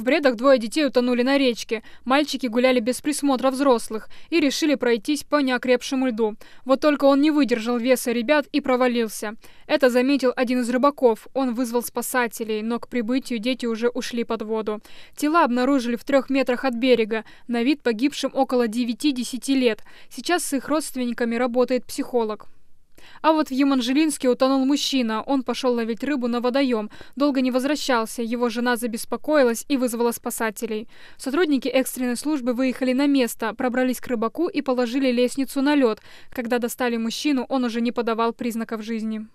В бредах двое детей утонули на речке. Мальчики гуляли без присмотра взрослых и решили пройтись по неокрепшему льду. Вот только он не выдержал веса ребят и провалился. Это заметил один из рыбаков. Он вызвал спасателей, но к прибытию дети уже ушли под воду. Тела обнаружили в трех метрах от берега. На вид погибшим около 9-10 лет. Сейчас с их родственниками работает психолог. А вот в Еманжелинске утонул мужчина. Он пошел ловить рыбу на водоем. Долго не возвращался. Его жена забеспокоилась и вызвала спасателей. Сотрудники экстренной службы выехали на место, пробрались к рыбаку и положили лестницу на лед. Когда достали мужчину, он уже не подавал признаков жизни.